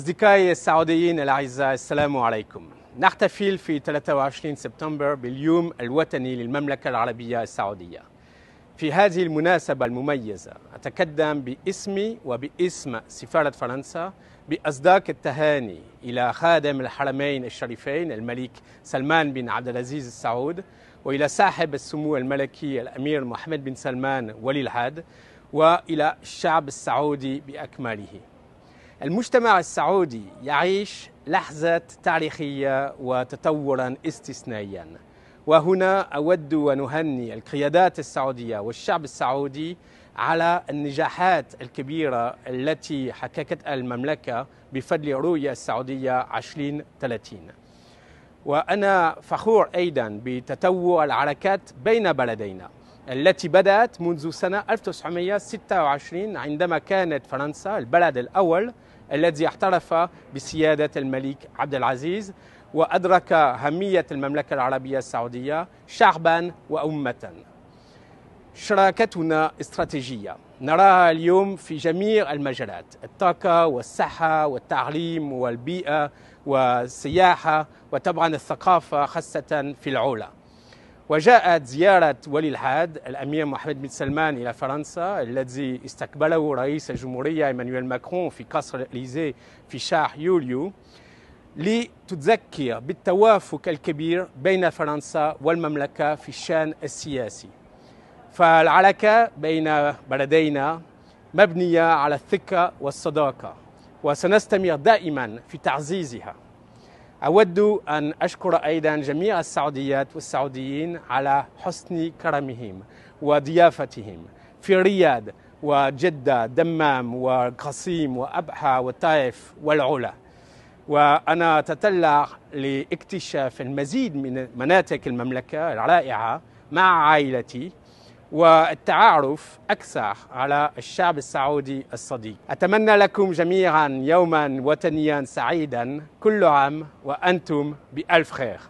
أصدقائي السعوديين الأعزاء السلام عليكم نحتفل في 23 سبتمبر باليوم الوطني للمملكة العربية السعودية في هذه المناسبة المميزة أتقدم باسمي وباسم سفارة فرنسا بأصداق التهاني إلى خادم الحرمين الشريفين الملك سلمان بن عبد العزيز السعود وإلى صاحب السمو الملكي الأمير محمد بن سلمان ولي العهد وإلى الشعب السعودي بأكمله المجتمع السعودي يعيش لحظة تاريخية وتطورا استثنائيا وهنا أود أن أهني القيادات السعودية والشعب السعودي على النجاحات الكبيرة التي حققتها المملكة بفضل رؤية السعودية 2030 وأنا فخور أيضا بتطور العركات بين بلدينا التي بدأت منذ سنة 1926 عندما كانت فرنسا البلد الأول الذي اعترف بسيادة الملك عبد العزيز وأدرك أهمية المملكة العربية السعودية شعبا وأمة شراكتنا استراتيجية نراها اليوم في جميع المجالات الطاقة والصحة والتعليم والبيئة والسياحة وطبعا الثقافة خاصة في العولة وجاءت زيارة ولي العهد الأمير محمد بن سلمان إلى فرنسا الذي استقبله رئيس الجمهورية إيمانويل ماكرون في قصر الإليزي في شهر يوليو لتتذكر بالتوافق الكبير بين فرنسا والمملكة في الشان السياسي فالعلاقة بين بلدينا مبنية على الثقة والصداقة وسنستمر دائما في تعزيزها أود أن أشكر أيضا جميع السعوديات والسعوديين على حسن كرمهم وضيافتهم في الرياض وجدة دمام وقصيم وأبحى والطائف والعلا وأنا أتطلع لاكتشاف المزيد من مناطق المملكة الرائعة مع عائلتي والتعارف أكثر على الشعب السعودي الصديق أتمنى لكم جميعا يوما وطنيا سعيدا كل عام وأنتم بألف خير